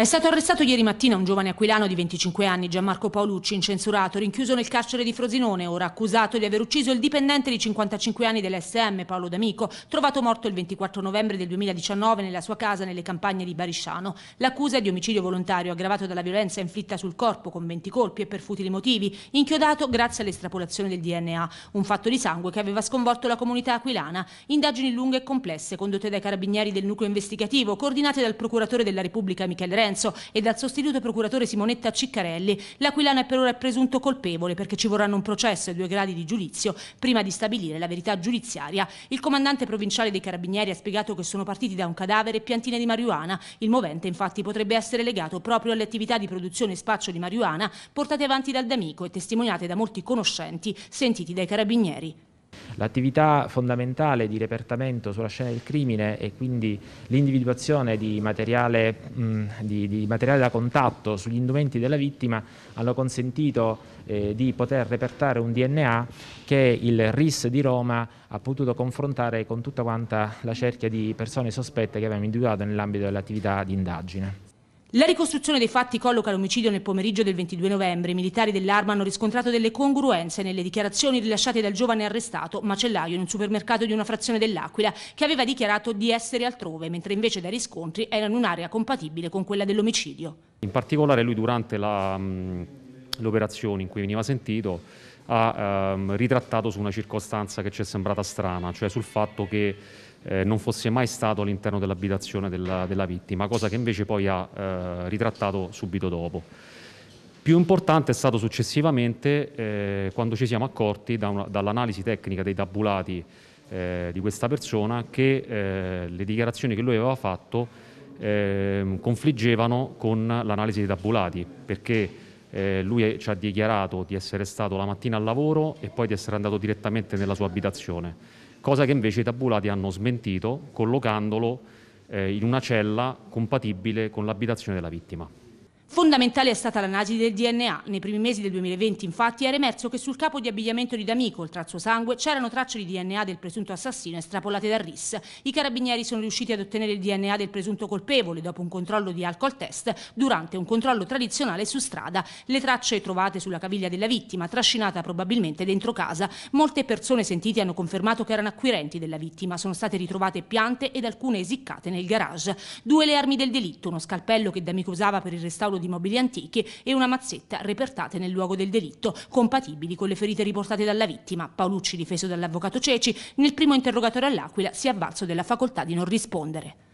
È stato arrestato ieri mattina un giovane aquilano di 25 anni, Gianmarco Paolucci, incensurato, rinchiuso nel carcere di Frosinone, ora accusato di aver ucciso il dipendente di 55 anni dell'SM, Paolo D'Amico, trovato morto il 24 novembre del 2019 nella sua casa nelle campagne di Barisciano. L'accusa è di omicidio volontario aggravato dalla violenza inflitta sul corpo con 20 colpi e per futili motivi, inchiodato grazie all'estrapolazione del DNA, un fatto di sangue che aveva sconvolto la comunità aquilana. Indagini lunghe e complesse condotte dai carabinieri del nucleo investigativo, coordinate dal procuratore della Repubblica Michele Renzi, Lorenzo e dal sostituto procuratore Simonetta Ciccarelli, l'Aquilano è per ora presunto colpevole perché ci vorranno un processo e due gradi di giudizio prima di stabilire la verità giudiziaria. Il comandante provinciale dei Carabinieri ha spiegato che sono partiti da un cadavere e piantine di marijuana. Il movente infatti potrebbe essere legato proprio alle attività di produzione e spaccio di marijuana portate avanti dal D'Amico e testimoniate da molti conoscenti sentiti dai Carabinieri. L'attività fondamentale di repertamento sulla scena del crimine e quindi l'individuazione di, di, di materiale, da contatto sugli indumenti della vittima hanno consentito eh, di poter repertare un DNA che il RIS di Roma ha potuto confrontare con tutta quanta la cerchia di persone sospette che abbiamo individuato nell'ambito dell'attività di indagine. La ricostruzione dei fatti colloca l'omicidio nel pomeriggio del 22 novembre. I militari dell'arma hanno riscontrato delle congruenze nelle dichiarazioni rilasciate dal giovane arrestato, macellaio, in un supermercato di una frazione dell'Aquila, che aveva dichiarato di essere altrove, mentre invece dai riscontri era in un'area compatibile con quella dell'omicidio. In particolare lui durante mm, l'operazione in cui veniva sentito ha ehm, ritrattato su una circostanza che ci è sembrata strana, cioè sul fatto che eh, non fosse mai stato all'interno dell'abitazione della, della, vittima, cosa che invece poi ha eh, ritrattato subito dopo. Più importante è stato successivamente eh, quando ci siamo accorti da dall'analisi tecnica dei tabulati eh, di questa persona che eh, le dichiarazioni che lui aveva fatto ehm, confliggevano con l'analisi dei tabulati, perché eh, lui ci ha dichiarato di essere stato la mattina al lavoro e poi di essere andato direttamente nella sua abitazione cosa che invece i tabulati hanno smentito collocandolo eh, in una cella compatibile con l'abitazione della vittima. Fondamentale è stata l'analisi del DNA. Nei primi mesi del 2020, infatti, era emerso che sul capo di abbigliamento di D'Amico, oltre al suo sangue, c'erano tracce di DNA del presunto assassino estrapolate dal RIS. I carabinieri sono riusciti ad ottenere il DNA del presunto colpevole dopo un controllo di alcol test durante un controllo tradizionale su strada. Le tracce trovate sulla caviglia della vittima, trascinata probabilmente dentro casa. Molte persone sentite hanno confermato che erano acquirenti della vittima. Sono state ritrovate piante ed alcune esiccate nel garage. Due le armi del delitto, uno scalpello che D'Amico usava per il restauro di mobili antichi e una mazzetta repertate nel luogo del delitto, compatibili con le ferite riportate dalla vittima. Paolucci, difeso dall'avvocato Ceci, nel primo interrogatorio all'Aquila si è avvalso della facoltà di non rispondere.